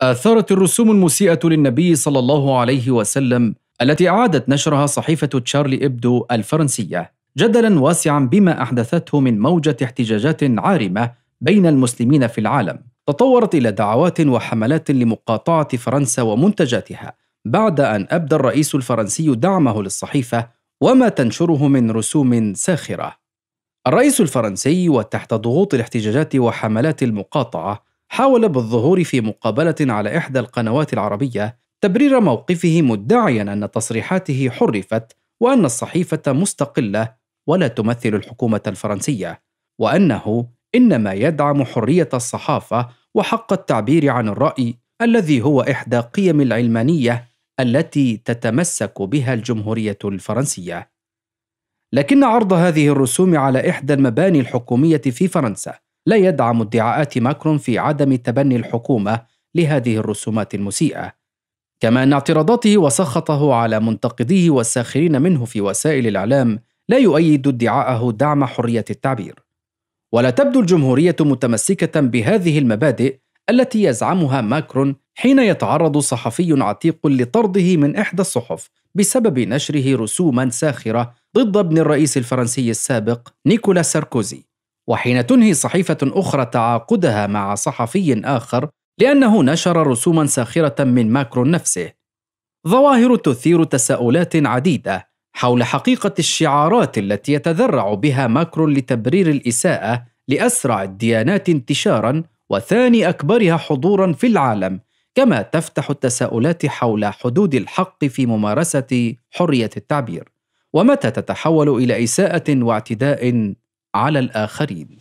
اثارت الرسوم المسيئه للنبي صلى الله عليه وسلم التي اعادت نشرها صحيفه تشارلي ابدو الفرنسيه جدلا واسعا بما احدثته من موجه احتجاجات عارمه بين المسلمين في العالم تطورت الى دعوات وحملات لمقاطعه فرنسا ومنتجاتها بعد ان ابدى الرئيس الفرنسي دعمه للصحيفه وما تنشره من رسوم ساخره الرئيس الفرنسي وتحت ضغوط الاحتجاجات وحملات المقاطعه حاول بالظهور في مقابلة على إحدى القنوات العربية تبرير موقفه مدعيا أن تصريحاته حرفت وأن الصحيفة مستقلة ولا تمثل الحكومة الفرنسية، وأنه إنما يدعم حرية الصحافة وحق التعبير عن الرأي الذي هو إحدى قيم العلمانية التي تتمسك بها الجمهورية الفرنسية. لكن عرض هذه الرسوم على إحدى المباني الحكومية في فرنسا لا يدعم ادعاءات ماكرون في عدم تبني الحكومة لهذه الرسومات المسيئة كما أن اعتراضاته وسخطه على منتقديه والساخرين منه في وسائل الإعلام لا يؤيد ادعاءه دعم حرية التعبير ولا تبدو الجمهورية متمسكة بهذه المبادئ التي يزعمها ماكرون حين يتعرض صحفي عتيق لطرده من إحدى الصحف بسبب نشره رسوما ساخرة ضد ابن الرئيس الفرنسي السابق نيكولا ساركوزي وحين تنهي صحيفة أخرى تعاقدها مع صحفي آخر لأنه نشر رسوما ساخرة من ماكرون نفسه. ظواهر تثير تساؤلات عديدة حول حقيقة الشعارات التي يتذرع بها ماكرون لتبرير الإساءة لأسرع الديانات انتشارا وثاني أكبرها حضورا في العالم، كما تفتح التساؤلات حول حدود الحق في ممارسة حرية التعبير، ومتى تتحول إلى إساءة واعتداء على الآخرين